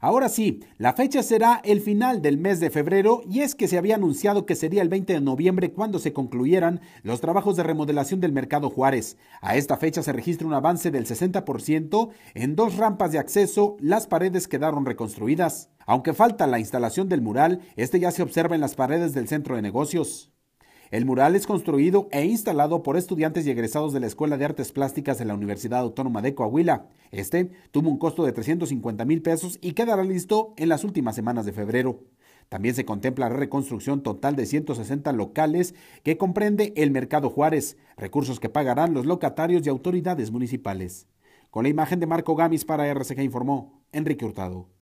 Ahora sí, la fecha será el final del mes de febrero y es que se había anunciado que sería el 20 de noviembre cuando se concluyeran los trabajos de remodelación del Mercado Juárez. A esta fecha se registra un avance del 60%, en dos rampas de acceso las paredes quedaron reconstruidas. Aunque falta la instalación del mural, este ya se observa en las paredes del centro de negocios. El mural es construido e instalado por estudiantes y egresados de la Escuela de Artes Plásticas de la Universidad Autónoma de Coahuila. Este tuvo un costo de 350 mil pesos y quedará listo en las últimas semanas de febrero. También se contempla la reconstrucción total de 160 locales que comprende el Mercado Juárez, recursos que pagarán los locatarios y autoridades municipales. Con la imagen de Marco Gamis para RCG informó Enrique Hurtado.